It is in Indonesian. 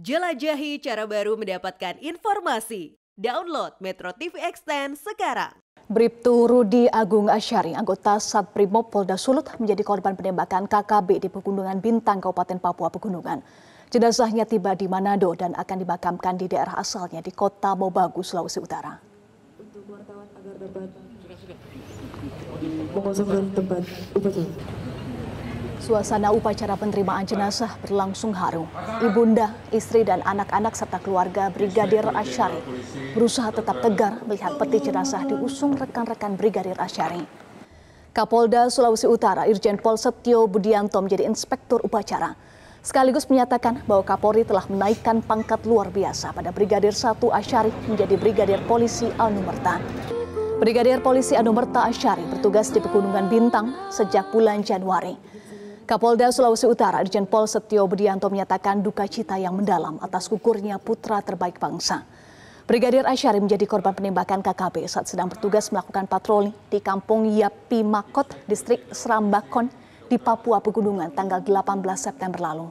Jelajahi cara baru mendapatkan informasi. Download Metro TV Extend sekarang. Bribtu Rudi Agung Asyari, anggota Satbrimob Polda Sulut, menjadi korban penembakan KKB di Pegunungan Bintang, Kabupaten Papua Pegunungan. Jenazahnya tiba di Manado dan akan dimakamkan di daerah asalnya di kota Mobagu, Sulawesi Utara. Untuk wartawan agar dapat mengosongkan tempat upacara. Suasana upacara penerimaan jenazah berlangsung haru. Ibunda, istri dan anak-anak serta keluarga Brigadir Asyari berusaha tetap tegar melihat peti jenazah diusung rekan-rekan Brigadir Asyari. Kapolda Sulawesi Utara Irjen Pol Setio Budianto menjadi inspektur upacara. Sekaligus menyatakan bahwa Kapolri telah menaikkan pangkat luar biasa pada Brigadir 1 Asyari menjadi Brigadir Polisi Anumerta. Brigadir Polisi Anumerta Asyari bertugas di Pegunungan Bintang sejak bulan Januari. Kapolda Sulawesi Utara Irjen Pol Setio Budianto menyatakan duka cita yang mendalam atas gugurnya putra terbaik bangsa. Brigadir Asyari menjadi korban penembakan KKB saat sedang bertugas melakukan patroli di kampung Yapi Makot, distrik Serambakon di Papua Pegunungan tanggal 18 September lalu.